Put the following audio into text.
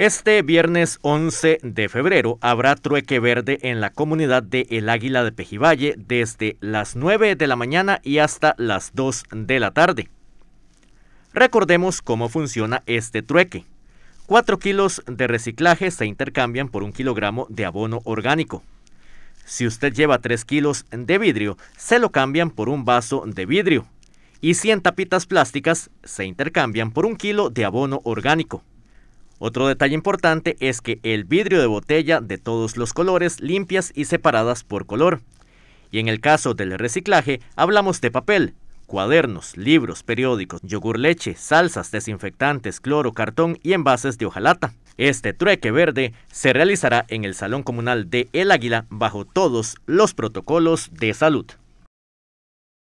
Este viernes 11 de febrero habrá trueque verde en la comunidad de El Águila de Pejivalle desde las 9 de la mañana y hasta las 2 de la tarde. Recordemos cómo funciona este trueque. 4 kilos de reciclaje se intercambian por un kilogramo de abono orgánico. Si usted lleva 3 kilos de vidrio, se lo cambian por un vaso de vidrio. Y 100 tapitas plásticas se intercambian por un kilo de abono orgánico. Otro detalle importante es que el vidrio de botella de todos los colores limpias y separadas por color. Y en el caso del reciclaje, hablamos de papel, cuadernos, libros, periódicos, yogur leche, salsas, desinfectantes, cloro, cartón y envases de hojalata. Este trueque verde se realizará en el Salón Comunal de El Águila bajo todos los protocolos de salud.